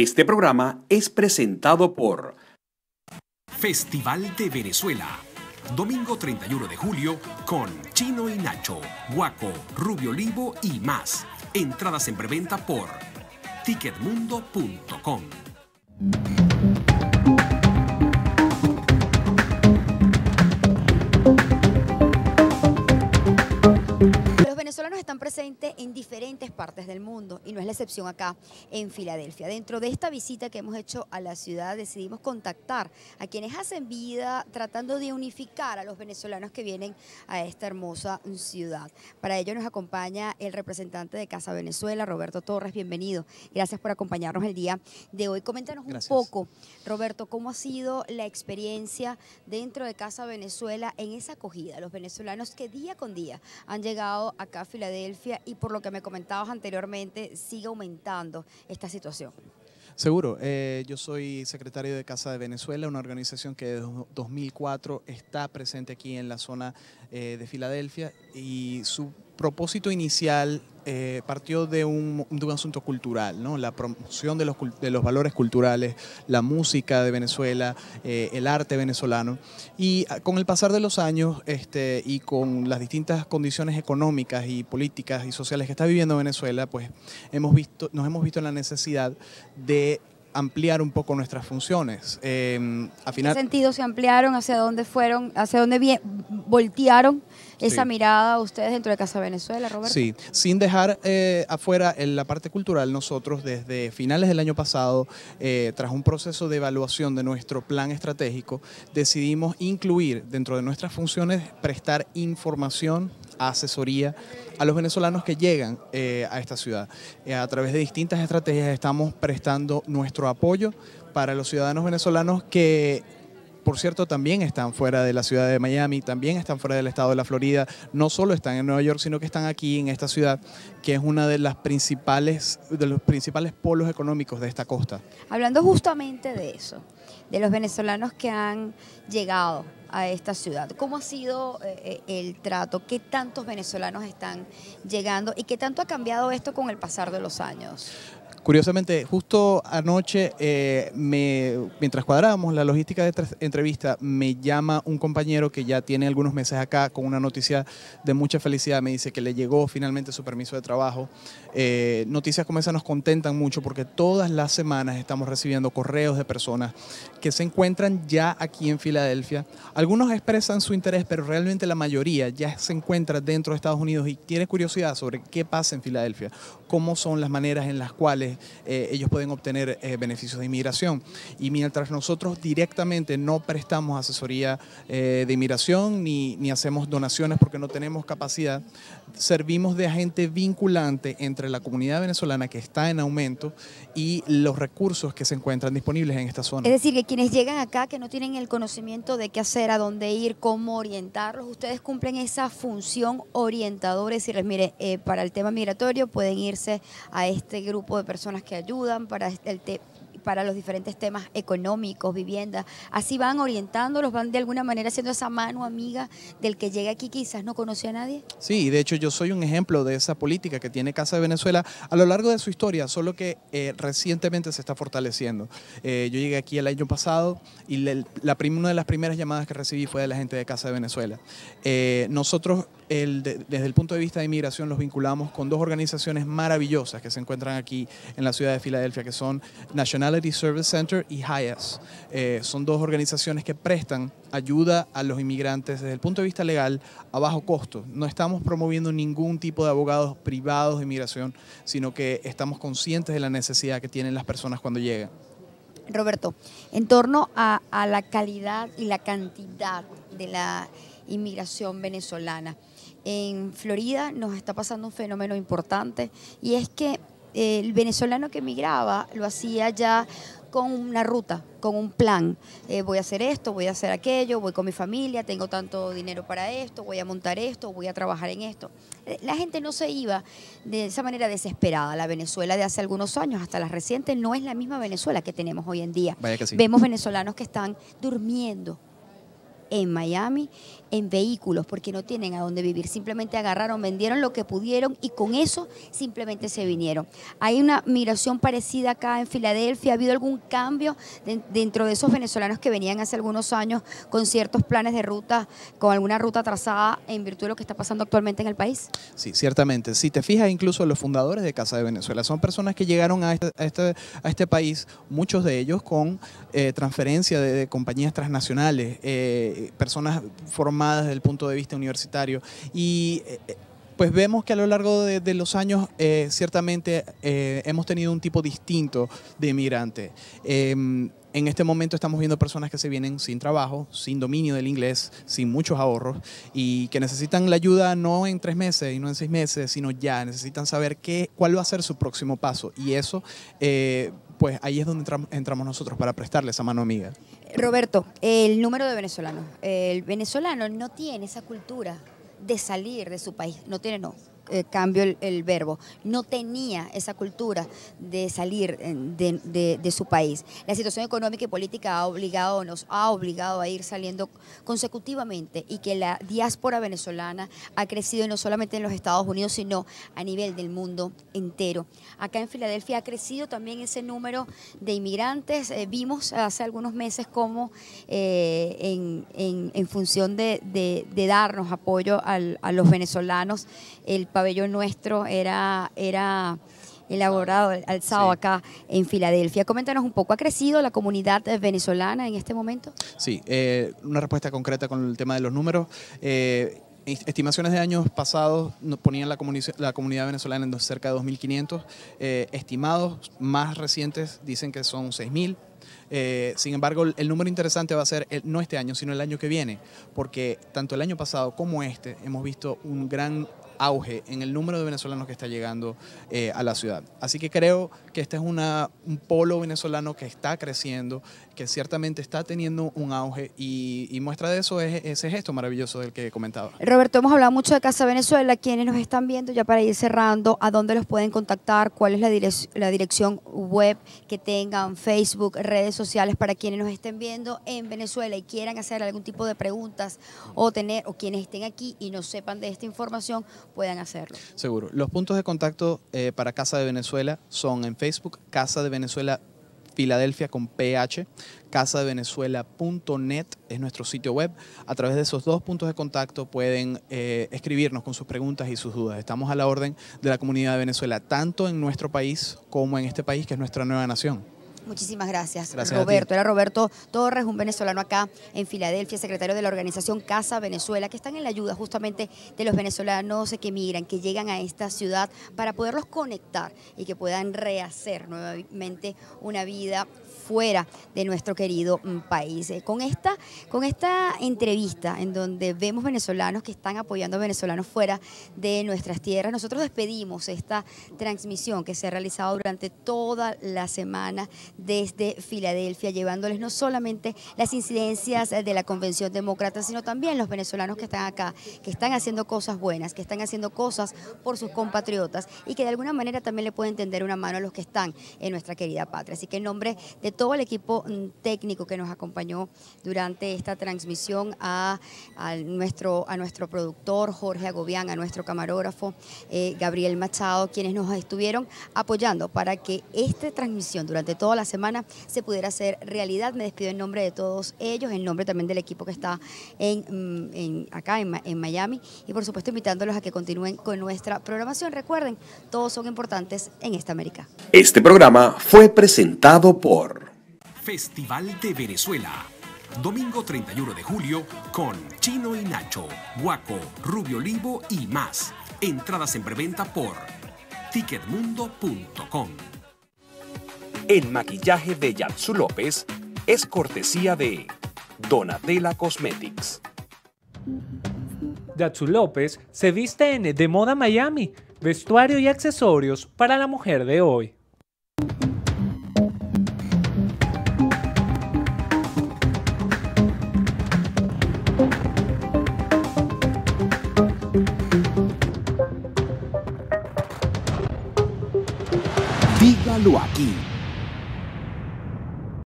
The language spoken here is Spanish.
Este programa es presentado por Festival de Venezuela. Domingo 31 de julio con Chino y Nacho, Guaco, Rubio Olivo y más. Entradas en preventa por ticketmundo.com. Los venezolanos están presentes en diferentes partes del mundo y no es la excepción acá en Filadelfia. Dentro de esta visita que hemos hecho a la ciudad decidimos contactar a quienes hacen vida tratando de unificar a los venezolanos que vienen a esta hermosa ciudad. Para ello nos acompaña el representante de Casa Venezuela, Roberto Torres, bienvenido. Gracias por acompañarnos el día de hoy. Coméntanos un poco, Roberto, cómo ha sido la experiencia dentro de Casa Venezuela en esa acogida, los venezolanos que día con día han llegado acá a Filadelfia y por lo que me comentabas anteriormente, sigue aumentando esta situación. Seguro, eh, yo soy secretario de Casa de Venezuela, una organización que desde 2004 está presente aquí en la zona eh, de Filadelfia y su propósito inicial eh, partió de un, asunto cultural, ¿no? la promoción de los, de los valores culturales, la música de Venezuela, eh, el arte venezolano. Y ah, con el pasar de los años este, y con las distintas condiciones económicas y políticas y sociales que está viviendo Venezuela, pues hemos visto, nos hemos visto en la necesidad de ampliar un poco nuestras funciones. Eh, em, a final... ¿Qué sentido se ampliaron? ¿Hacia dónde fueron? ¿Hacia dónde voltearon esa mirada ustedes dentro de Casa Venezuela, Roberto? Sí, sin dejar eh, afuera la parte cultural, nosotros desde finales del año pasado, eh, tras un proceso de evaluación de nuestro plan estratégico, decidimos incluir dentro de nuestras funciones prestar información asesoría a los venezolanos que llegan eh, a esta ciudad. Eh, a través de distintas estrategias estamos prestando nuestro apoyo para los ciudadanos venezolanos que por cierto, también están fuera de la ciudad de Miami, también están fuera del estado de la Florida, no solo están en Nueva York, sino que están aquí en esta ciudad, que es una de las principales, de los principales polos económicos de esta costa. Hablando justamente de eso, de los venezolanos que han llegado, a esta ciudad. ¿Cómo ha sido eh, eh, el trato? ¿Qué tantos venezolanos están llegando? ¿Y qué tanto ha cambiado esto con el pasar de los años? Curiosamente, justo anoche, eh, me, mientras cuadrábamos la logística de esta entrevista, me llama un compañero que ya tiene algunos meses acá con una noticia de mucha felicidad. Me dice que le llegó finalmente su permiso de trabajo. Eh, noticias como esa nos contentan mucho porque todas las semanas estamos recibiendo correos de personas que se encuentran ya aquí en Filadelfia. Algunos expresan su interés, pero realmente la mayoría ya se encuentra dentro de Estados Unidos y tiene curiosidad sobre qué pasa en Filadelfia, cómo son las maneras en las cuales eh, ellos pueden obtener eh, beneficios de inmigración. Y mientras nosotros directamente no prestamos asesoría eh, de inmigración ni, ni hacemos donaciones porque no tenemos capacidad, servimos de agente vinculante entre la comunidad venezolana que está en aumento y los recursos que se encuentran disponibles en esta zona. Es decir, que quienes llegan acá que no tienen el conocimiento de qué hacer, a dónde ir, cómo orientarlos, ustedes cumplen esa función orientadora, decirles, mire, para el tema migratorio pueden irse a este grupo de personas personas que ayudan, para este, el, te para los diferentes temas económicos, vivienda. Así van orientándolos, van de alguna manera siendo esa mano amiga del que llega aquí quizás no conoce a nadie. Sí, de hecho yo soy un ejemplo de esa política que tiene Casa de Venezuela a lo largo de su historia, solo que eh, recientemente se está fortaleciendo. Eh, yo llegué aquí el año pasado y la, una de las primeras llamadas que recibí fue de la gente de Casa de Venezuela. Eh, nosotros desde el punto de vista de inmigración los vinculamos con dos organizaciones maravillosas que se encuentran aquí en la ciudad de Filadelfia, que son National Service Center y HIAS. E eh, son dos organizaciones que prestan ayuda a los inmigrantes desde el punto de vista legal a bajo costo. No estamos promoviendo ningún tipo de abogados privados de inmigración, sino que estamos conscientes de la necesidad que tienen las personas cuando llegan. Roberto, en torno a la calidad y la cantidad de la inmigración venezolana. En Florida nos está pasando un fenómeno importante y es que el venezolano que emigraba lo hacía ya con una ruta, con un plan. Eh, voy a hacer esto, voy a hacer aquello, voy con mi familia, tengo tanto dinero para esto, voy a montar esto, voy a trabajar en esto. Eh, la gente no se iba de esa manera desesperada. La Venezuela de hace algunos años, hasta la reciente no es la misma Venezuela que tenemos hoy en día. Vemos venezolanos que están durmiendo, en Miami en vehículos porque no tienen a dónde vivir. Simplemente agarraron, vendieron lo que pudieron y con eso simplemente se vinieron. Hay una migración parecida acá en Filadelfia. ¿Ha habido algún cambio dentro de esos venezolanos que venían hace algunos años con ciertos planes de ruta, con alguna ruta trazada en virtud de lo que está pasando actualmente en el país? Sí, ciertamente. Si te fijas, incluso los fundadores de Casa de Venezuela son personas que llegaron a este, este, este país, muchos de ellos con eh, transferencia de, compañías transnacionales. Eh, eh, personas formadas desde el punto de vista universitario. Y eh, eh, pues vemos que a lo largo de, los años ciertamente hemos tenido un tipo distinto de inmigrante. Em, en este momento estamos viendo personas que se vienen sin trabajo, sin dominio del inglés, sin muchos ahorros y que necesitan la ayuda no en tres meses y no en seis meses, sino ya. Necesitan saber qué, cuál va a ser su próximo paso. Y eso pues ahí es donde entramos nosotros para prestarle esa mano amiga. Roberto, el número de venezolanos. El venezolano no tiene esa cultura de salir de su país, no tiene, no. Eh, cambio el, verbo. No tenía esa cultura de salir eh, de, su país. La situación económica y política ha obligado, nos ha obligado a ir saliendo consecutivamente y que la diáspora venezolana ha crecido no solamente en los Estados Unidos, sino a nivel del mundo entero. Acá en Filadelfia ha crecido también ese número de inmigrantes. Eh, vimos hace algunos meses cómo en, función de, darnos apoyo a los venezolanos, el país cabello nuestro era, era elaborado, alzado acá en Filadelfia. Coméntanos un poco, ¿ha crecido la comunidad venezolana en este momento? Sí, eh, una respuesta concreta con el tema de los números. Eh, estimaciones de años pasados ponían la, comunidad venezolana en cerca de 2.500, eh, estimados más recientes dicen que son 6.000. sin embargo, el número interesante va a ser no este año, sino el año que viene, porque tanto el año pasado como este hemos visto un gran auge en el número de venezolanos que está llegando eh, a la ciudad. Así que creo que este es un polo venezolano que está creciendo, que ciertamente está teniendo un auge y, muestra de eso es ese gesto maravilloso del que comentaba. Roberto, hemos hablado mucho de Casa Venezuela. Quienes nos están viendo, ya para ir cerrando, ¿a dónde los pueden contactar? ¿Cuál es la, la dirección web que tengan, Facebook, redes sociales para quienes nos estén viendo en Venezuela y quieran hacer algún tipo de preguntas o tener, o quienes estén aquí y no sepan de esta información, puedan hacerlo. Seguro. Los puntos de contacto eh, para Casa de Venezuela son en Facebook, Casa de Venezuela Filadelfia con PH, Casa de casadevenezuela.net es nuestro sitio web. A través de esos dos puntos de contacto pueden eh, escribirnos con sus preguntas y sus dudas. Estamos a la orden de la comunidad de Venezuela, tanto en nuestro país como en este país, que es nuestra nueva nación. Muchísimas gracias, Roberto. Era Roberto Torres, un venezolano acá en Filadelfia, secretario de la organización Casa Venezuela, que están en la ayuda justamente de los venezolanos que migran, que llegan a esta ciudad para poderlos conectar y que puedan rehacer nuevamente una vida fuera de nuestro querido mm, país. Eh, con esta, con esta entrevista en donde vemos venezolanos que están apoyando a venezolanos fuera de nuestras tierras, nosotros despedimos esta transmisión que se ha realizado durante toda la semana desde Filadelfia, llevándoles no solamente las incidencias eh, de la Convención Demócrata, sino también los venezolanos que están acá, que están haciendo cosas buenas, que están haciendo cosas por sus compatriotas y que de alguna manera también le pueden tender una mano a los que están en nuestra querida patria. Así que en nombre de todo el equipo mm, técnico que nos acompañó durante esta transmisión, a, nuestro, a nuestro productor Jorge Agobián, a nuestro camarógrafo eh, Gabriel Machado, quienes nos estuvieron apoyando para que esta transmisión durante todas las semana se pudiera hacer realidad. Me despido en nombre de todos ellos, en nombre también del equipo que está en, mm, acá en, en Miami y por supuesto invitándolos a que continúen con nuestra programación. Recuerden, todos son importantes en esta América. Este programa fue presentado por Festival de Venezuela domingo 31 de julio con Chino y Nacho, Guaco, Rubio Olivo y más. Entradas en preventa por ticketmundo.com. El maquillaje de Yatsu López es cortesía de Donatella Cosmetics. Yatsu López se viste en De Moda Miami, vestuario y accesorios para la mujer de hoy. Dígalo aquí.